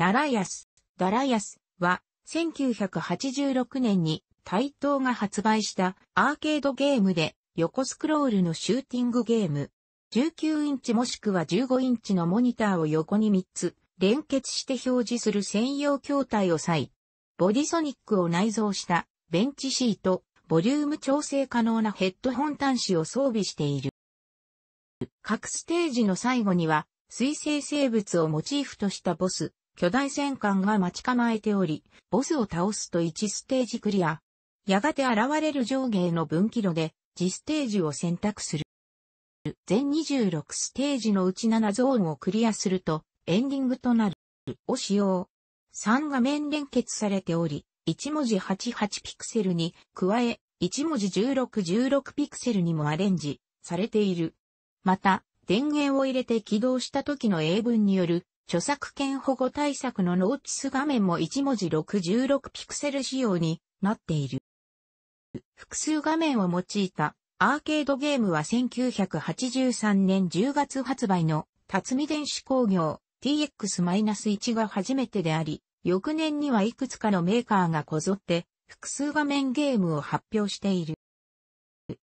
ダラヤス、ダラヤスは、1986年に、台東が発売したアーケードゲームで、横スクロールのシューティングゲーム。19インチもしくは15インチのモニターを横に3つ、連結して表示する専用筐体を際、ボディソニックを内蔵したベンチシート、ボリューム調整可能なヘッドホン端子を装備している。各ステージの最後には、水生生物をモチーフとしたボス、巨大戦艦が待ち構えており、ボスを倒すと1ステージクリア。やがて現れる上下の分岐路で、次ステージを選択する。全26ステージのうち7ゾーンをクリアすると、エンディングとなる、を使用。3画面連結されており、1文字88ピクセルに加え、1文字1616ピクセルにもアレンジされている。また、電源を入れて起動した時の英文による著作権保護対策のノーチス画面も1文字66ピクセル仕様になっている。複数画面を用いたアーケードゲームは1983年10月発売の辰巳電子工業 TX-1 が初めてであり、翌年にはいくつかのメーカーがこぞって複数画面ゲームを発表している。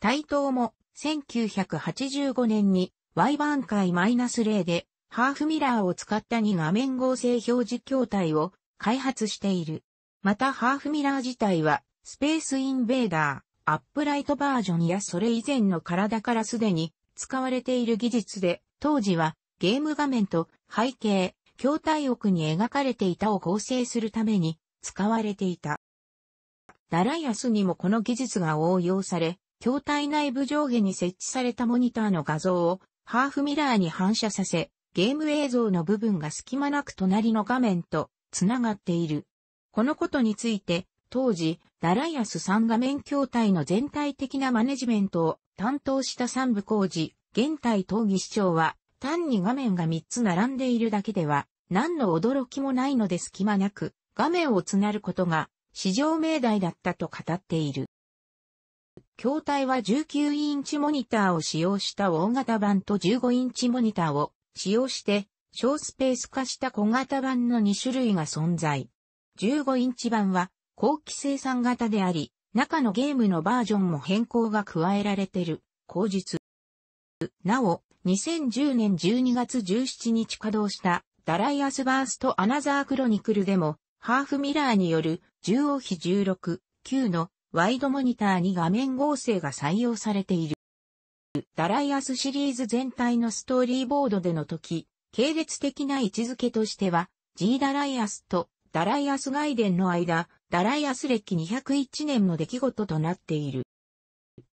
対等も1985年に Y 番回 -0 でハーフミラーを使った2画面合成表示筐体を開発している。またハーフミラー自体は、スペースインベーダー、アップライトバージョンやそれ以前の体からすでに使われている技術で、当時はゲーム画面と背景、筐体奥に描かれていたを合成するために使われていた。ダライアスにもこの技術が応用され、筐体内部上下に設置されたモニターの画像をハーフミラーに反射させ、ゲーム映像の部分が隙間なく隣の画面とつながっている。このことについて、当時、ダライアス3画面筐体の全体的なマネジメントを担当した三部工事、現体闘技市長は、単に画面が3つ並んでいるだけでは、何の驚きもないので隙間なく、画面をつなることが、市場命題だったと語っている。筐体は19インチモニターを使用した大型版と15インチモニターを使用して小スペース化した小型版の2種類が存在。15インチ版は後期生産型であり、中のゲームのバージョンも変更が加えられてる、口述。なお、2010年12月17日稼働したダライアスバーストアナザークロニクルでも、ハーフミラーによる縦横比16、9のワイドモニターに画面合成が採用されている。ダライアスシリーズ全体のストーリーボードでの時、系列的な位置づけとしては、G ダライアスとダライアス外伝の間、ダライアス歴201年の出来事となっている。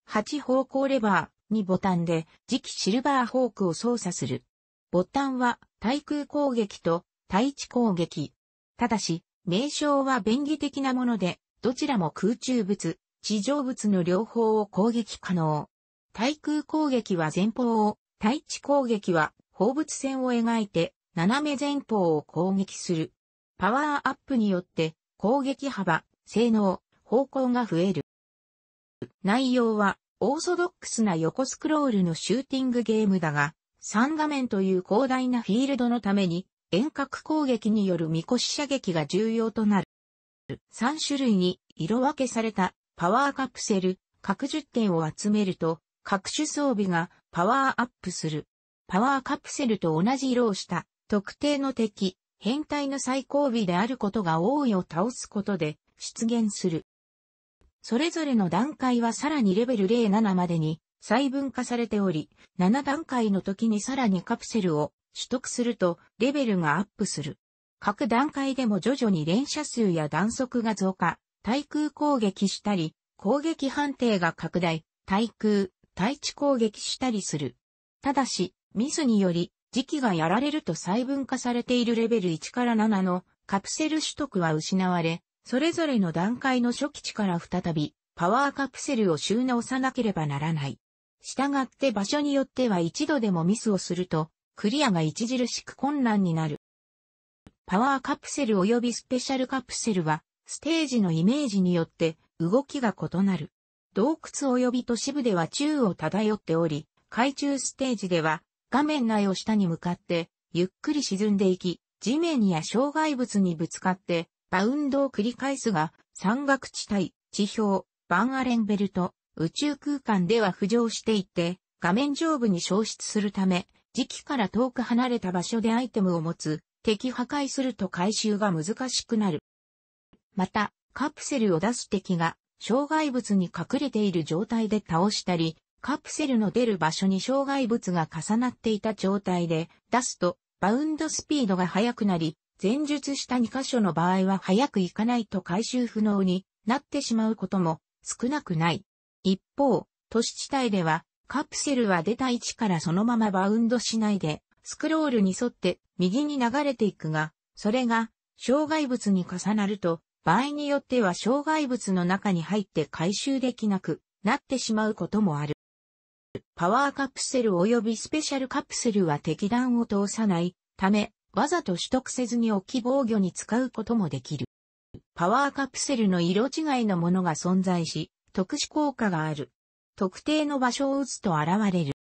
8方向レバーにボタンで次期シルバーホークを操作する。ボタンは対空攻撃と対地攻撃。ただし、名称は便宜的なもので、どちらも空中物、地上物の両方を攻撃可能。対空攻撃は前方を、対地攻撃は放物線を描いて斜め前方を攻撃する。パワーアップによって攻撃幅、性能、方向が増える。内容はオーソドックスな横スクロールのシューティングゲームだが、3画面という広大なフィールドのために遠隔攻撃による見越し射撃が重要となる。3種類に色分けされたパワーカプセル、各10点を集めると各種装備がパワーアップする。パワーカプセルと同じ色をした特定の敵、変態の最後尾であることが多いを倒すことで出現する。それぞれの段階はさらにレベル07までに細分化されており、7段階の時にさらにカプセルを取得するとレベルがアップする。各段階でも徐々に連射数や弾速が増加、対空攻撃したり、攻撃判定が拡大、対空、対地攻撃したりする。ただし、ミスにより、時期がやられると細分化されているレベル1から7のカプセル取得は失われ、それぞれの段階の初期値から再びパワーカプセルを収納さなければならない。したがって場所によっては一度でもミスをすると、クリアが著しく困難になる。パワーカプセル及びスペシャルカプセルは、ステージのイメージによって動きが異なる。洞窟及び都市部では宙を漂っており、海中ステージでは画面内を下に向かってゆっくり沈んでいき、地面や障害物にぶつかってバウンドを繰り返すが、山岳地帯、地表、バンアレンベルト、宇宙空間では浮上していて、画面上部に消失するため、時期から遠く離れた場所でアイテムを持つ、敵破壊すると回収が難しくなる。また、カプセルを出す敵が障害物に隠れている状態で倒したり、カプセルの出る場所に障害物が重なっていた状態で出すと、バウンドスピードが速くなり、前述した2箇所の場合は早く行かないと回収不能になってしまうことも少なくない。一方、都市地帯ではカプセルは出た位置からそのままバウンドしないでスクロールに沿って右に流れていくが、それが障害物に重なると場合によっては障害物の中に入って回収できなくなってしまうこともある。パワーカプセル及びスペシャルカプセルは敵弾を通さないため、わざと取得せずに置き防御に使うこともできる。パワーカプセルの色違いのものが存在し、特殊効果がある。特定の場所を打つと現れる。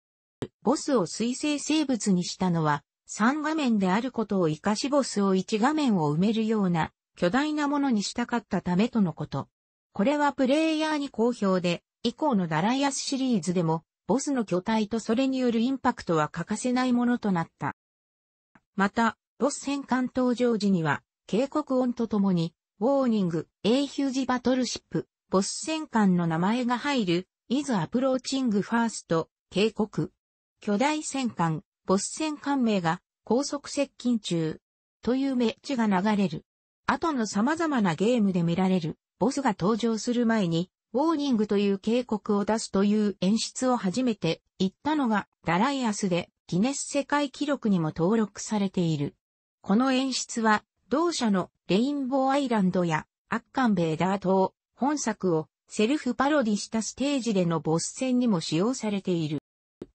ボスを水生生物にしたのは、3画面であることを活かしボスを1画面を埋めるような巨大なものにしたかったためとのこと。これはプレイヤーに好評で、以降のダライアスシリーズでも、ボスの巨体とそれによるインパクトは欠かせないものとなった。また、ボス戦艦登場時には、警告音とともに、ウォーニング、イヒュージバトルシップ、ボス戦艦の名前が入る、イズアプローチングファースト、警告。巨大戦艦、ボス戦艦名が高速接近中、というメッチが流れる。後の様々なゲームで見られる、ボスが登場する前に、ウォーニングという警告を出すという演出を初めて言ったのが、ダライアスで、ギネス世界記録にも登録されている。この演出は、同社のレインボーアイランドや、アッカンベーダー島、本作をセルフパロディしたステージでのボス戦にも使用されている。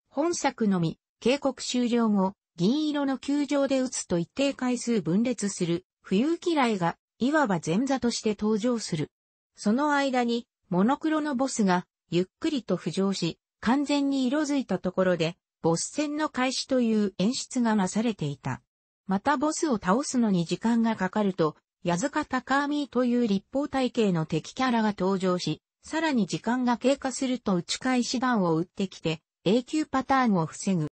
本作のみ、警告終了後、銀色の球場で打つと一定回数分裂する冬嫌いが、いわば前座として登場する。その間に、モノクロのボスが、ゆっくりと浮上し、完全に色づいたところで、ボス戦の開始という演出がなされていた。またボスを倒すのに時間がかかると、矢塚隆網という立方体系の敵キャラが登場し、さらに時間が経過すると打ち返し弾を打ってきて、永久パターンを防ぐ。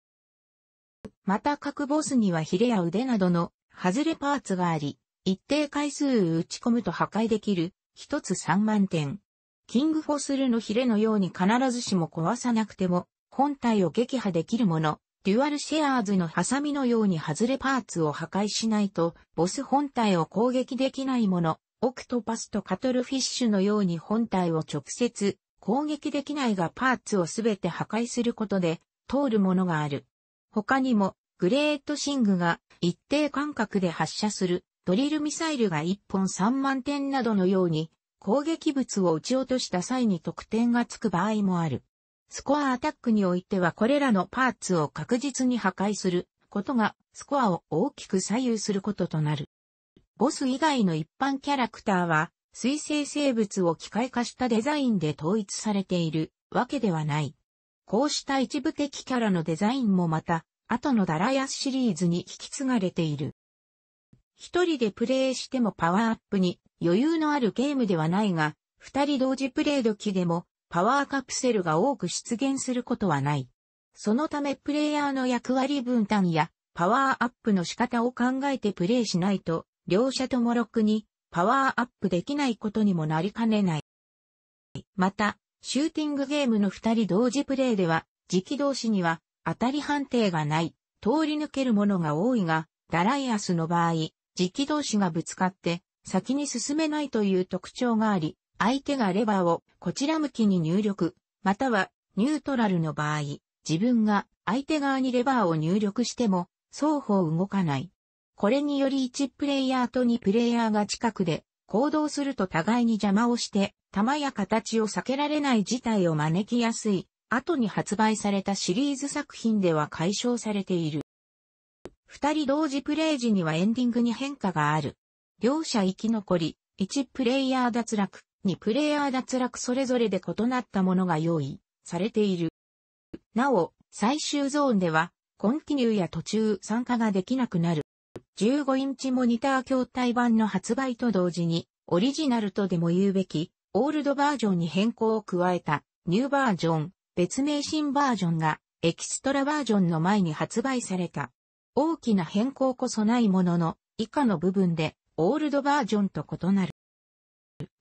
また各ボスにはヒレや腕などの外れパーツがあり、一定回数打ち込むと破壊できる、一つ3万点。キングフォスルのヒレのように必ずしも壊さなくても、本体を撃破できるもの、デュアルシェアーズのハサミのように外れパーツを破壊しないと、ボス本体を攻撃できないもの、オクトパスとカトルフィッシュのように本体を直接攻撃できないがパーツをすべて破壊することで通るものがある。他にも、グレートシングが一定間隔で発射するドリルミサイルが1本3万点などのように、攻撃物を撃ち落とした際に得点がつく場合もある。スコアアタックにおいてはこれらのパーツを確実に破壊することがスコアを大きく左右することとなる。ボス以外の一般キャラクターは水生生物を機械化したデザインで統一されているわけではない。こうした一部的キャラのデザインもまた後のダラヤスシリーズに引き継がれている。一人でプレイしてもパワーアップに余裕のあるゲームではないが、二人同時プレイ時でもパワーカプセルが多く出現することはない。そのためプレイヤーの役割分担やパワーアップの仕方を考えてプレイしないと、両者ともろくにパワーアップできないことにもなりかねない。また、シューティングゲームの二人同時プレイでは、時期同士には当たり判定がない、通り抜けるものが多いが、ダライアスの場合、気同士がぶつかって先に進めないという特徴があり、相手がレバーをこちら向きに入力、またはニュートラルの場合、自分が相手側にレバーを入力しても双方動かない。これにより1プレイヤーと2プレイヤーが近くで行動すると互いに邪魔をして弾や形を避けられない事態を招きやすい。後に発売されたシリーズ作品では解消されている。二人同時プレイ時にはエンディングに変化がある。両者生き残り、1プレイヤー脱落、2プレイヤー脱落それぞれで異なったものが用意されている。なお、最終ゾーンでは、コンティニューや途中参加ができなくなる。15インチモニター筐体版の発売と同時に、オリジナルとでも言うべき、オールドバージョンに変更を加えた、ニューバージョン、別名新バージョンが、エキストラバージョンの前に発売された。大きな変更こそないものの、以下の部分で、オールドバージョンと異なる。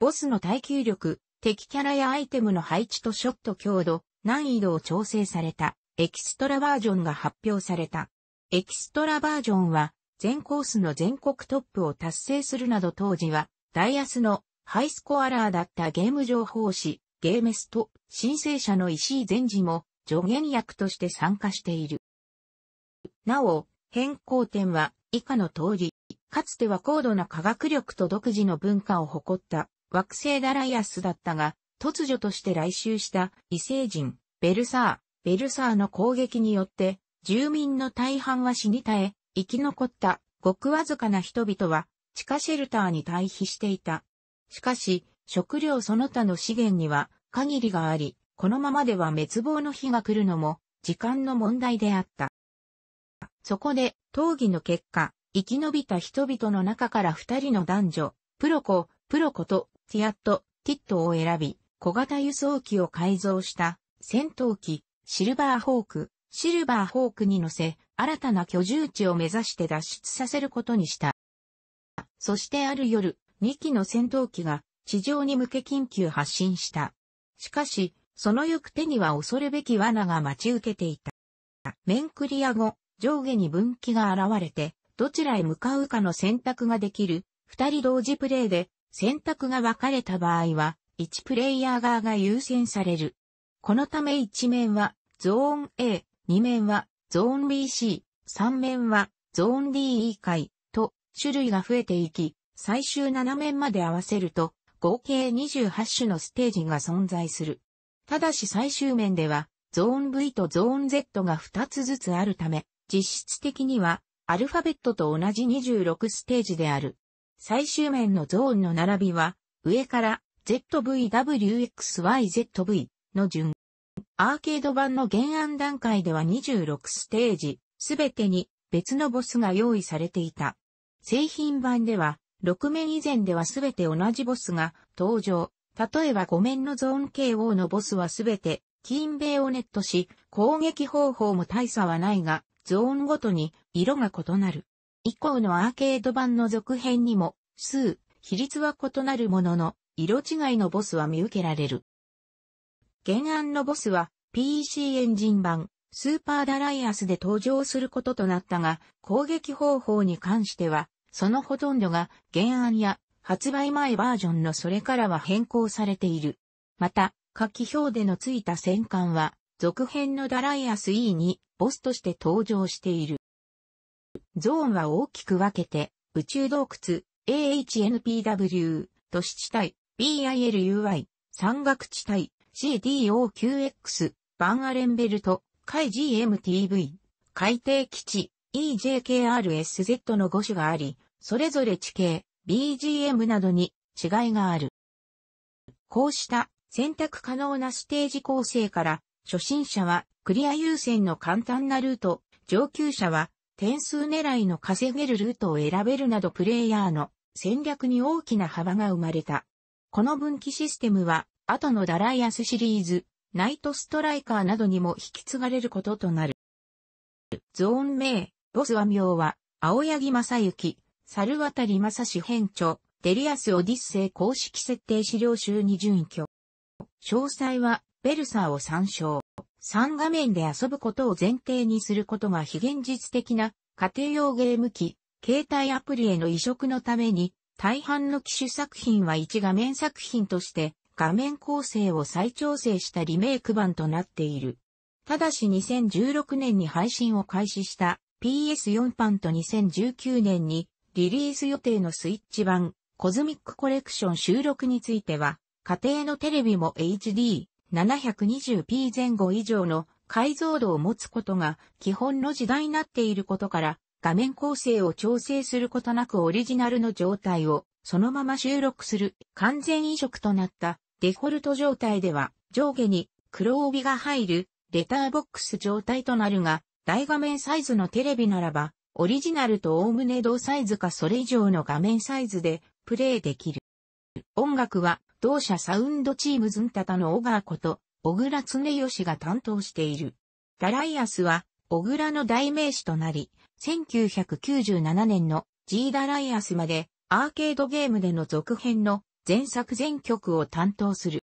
ボスの耐久力、敵キャラやアイテムの配置とショット強度、難易度を調整された、エキストラバージョンが発表された。エキストラバージョンは、全コースの全国トップを達成するなど当時は、ダイアスのハイスコアラーだったゲーム情報誌、ゲーメスト、申請者の石井善治も助言役として参加している。なお、変更点は以下の通り、かつては高度な科学力と独自の文化を誇った惑星ダライアスだったが、突如として来襲した異星人、ベルサー、ベルサーの攻撃によって、住民の大半は死に絶え、生き残ったごくわずかな人々は地下シェルターに退避していた。しかし、食料その他の資源には限りがあり、このままでは滅亡の日が来るのも時間の問題であった。そこで、討議の結果、生き延びた人々の中から二人の男女、プロコ、プロコとティアット、ティットを選び、小型輸送機を改造した戦闘機、シルバーホーク、シルバーホークに乗せ、新たな居住地を目指して脱出させることにした。そしてある夜、2機の戦闘機が地上に向け緊急発進した。しかし、その行く手には恐るべき罠が待ち受けていた。面クリア後、上下に分岐が現れて、どちらへ向かうかの選択ができる、二人同時プレイで、選択が分かれた場合は、1プレイヤー側が優先される。このため1面は、ゾーン A、2面は、ゾーン BC、3面は、ゾーン D e 回、と、種類が増えていき、最終7面まで合わせると、合計28種のステージが存在する。ただし最終面では、ゾーン V とゾーン Z が2つずつあるため、実質的には、アルファベットと同じ26ステージである。最終面のゾーンの並びは、上から ZVWXYZV の順。アーケード版の原案段階では26ステージ、すべてに別のボスが用意されていた。製品版では、6面以前ではすべて同じボスが登場。例えば5面のゾーン KO のボスはすべて、金米をネットし、攻撃方法も大差はないが、ゾーンごとに色が異なる。以降のアーケード版の続編にも、数、比率は異なるものの、色違いのボスは見受けられる。原案のボスは PC エンジン版、スーパーダライアスで登場することとなったが、攻撃方法に関しては、そのほとんどが原案や発売前バージョンのそれからは変更されている。また、書き表でのついた戦艦は、続編のダライアス E にボスとして登場している。ゾーンは大きく分けて、宇宙洞窟、AHNPW、都市地帯、BILUI、山岳地帯、CDOQX、バンアレンベルト、海 GMTV、海底基地、EJKRSZ の5種があり、それぞれ地形、BGM などに違いがある。こうした選択可能なステージ構成から初心者はクリア優先の簡単なルート、上級者は点数狙いの稼げるルートを選べるなどプレイヤーの戦略に大きな幅が生まれた。この分岐システムは、後のダライアスシリーズ、ナイトストライカーなどにも引き継がれることとなる。ゾーン名、ボスは名は、青柳正幸、猿渡正史編著、デリアスオディッセイ公式設定資料集に準拠。詳細は、ベルサーを参照。3画面で遊ぶことを前提にすることが非現実的な家庭用ゲーム機、携帯アプリへの移植のために、大半の機種作品は1画面作品として画面構成を再調整したリメイク版となっている。ただし2016年に配信を開始した PS4 版と2019年にリリース予定のスイッチ版コズミックコレクション収録については家庭のテレビも HD、720p 前後以上の解像度を持つことが基本の時代になっていることから、画面構成を調整することなくオリジナルの状態をそのまま収録する完全移植となったデフォルト状態では上下に黒帯が入るレターボックス状態となるが大画面サイズのテレビならばオリジナルと概ね同サイズかそれ以上の画面サイズでプレイできる。音楽は同社サウンドチームズンタタの小川こと、小倉常義が担当している。ダライアスは、小倉の代名詞となり、1997年の G ダライアスまでアーケードゲームでの続編の前作全曲を担当する。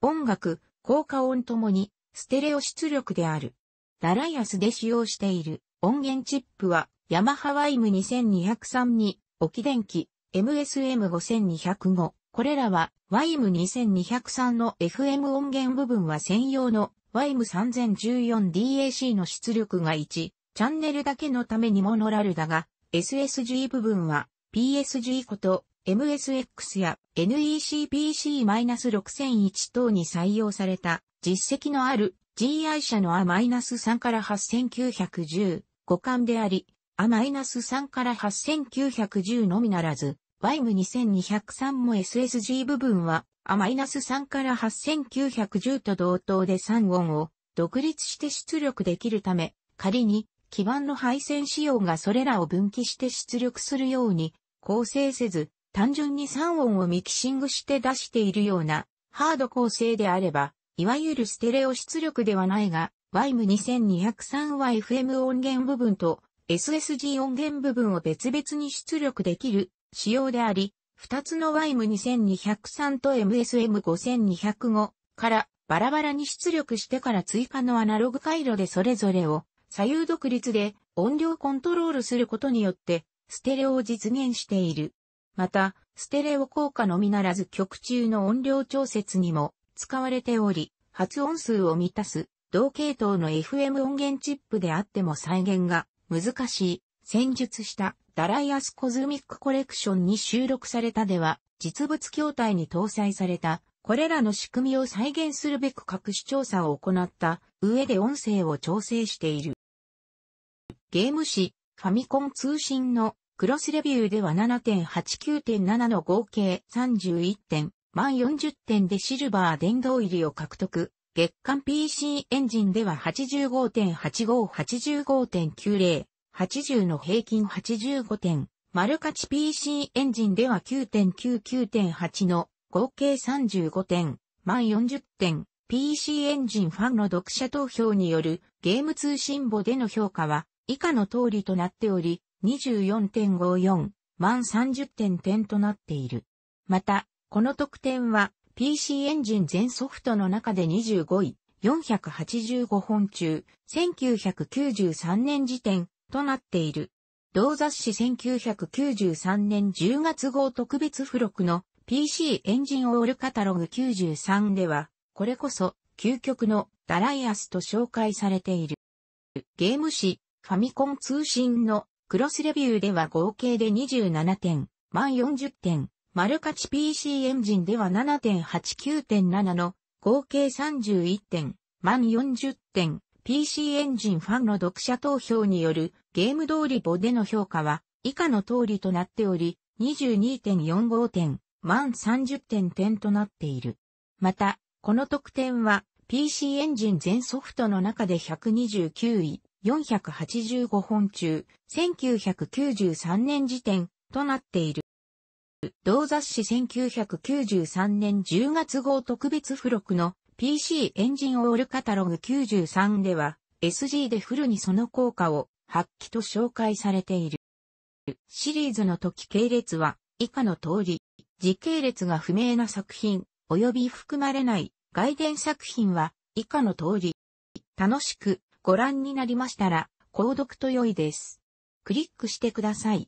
音楽、効果音ともにステレオ出力である。ダライアスで使用している音源チップはヤマハワイム2203にキデ電キ、MSM5205。これらは YM2203 の FM 音源部分は専用の YM3014DAC の出力が1、チャンネルだけのためにモノラルだが、SSG 部分は PSG こと MSX や NECPC-6001 等に採用された実績のある GI 社の A-3 から8910、互換であり、A-3 から8910のみならず、YM2203 も SSG 部分は A-3 から8910と同等で3音を独立して出力できるため、仮に基板の配線仕様がそれらを分岐して出力するように構成せず、単純に3音をミキシングして出しているようなハード構成であれば、いわゆるステレオ出力ではないが、YM2203 は FM 音源部分と SSG 音源部分を別々に出力できる仕様であり、2つの YM2203 と MSM5205 からバラバラに出力してから追加のアナログ回路でそれぞれを左右独立で音量コントロールすることによってステレオを実現している。また、ステレオ効果のみならず曲中の音量調節にも使われており、発音数を満たす同系統の FM 音源チップであっても再現が難しい、戦術したダライアスコズミックコレクションに収録されたでは、実物筐体に搭載された、これらの仕組みを再現するべく各種調査を行った上で音声を調整している。ゲーム誌、ファミコン通信のクロスレビューでは7.89.7の合計31点、満40点でシルバー殿堂入りを獲得。月間 PC エンジンでは85.85、85.90 80の平均85点、マルカチ PC エンジンでは9.99.8の合計35点、満40点、PC エンジンファンの読者投票によるゲーム通信簿での評価は以下の通りとなっており、24.54、満30点点となっている。また、この得点は PC エンジン全ソフトの中で25位、485本中、1993年時点、となっている。同雑誌1993年10月号特別付録の PC エンジンオールカタログ93では、これこそ究極のダライアスと紹介されている。ゲーム誌ファミコン通信のクロスレビューでは合計で27点、満40点、丸勝ち PC エンジンでは7.89.7の合計31点、満40点、PC エンジンファンの読者投票によるゲーム通りボでの評価は以下の通りとなっており、22.45点、満30点点となっている。また、この得点は PC エンジン全ソフトの中で129位、485本中、1993年時点となっている。同雑誌1993年10月号特別付録の PC エンジンオールカタログ93では SG でフルにその効果を発揮と紹介されている。シリーズの時系列は以下の通り、時系列が不明な作品及び含まれない外伝作品は以下の通り、楽しくご覧になりましたら購読と良いです。クリックしてください。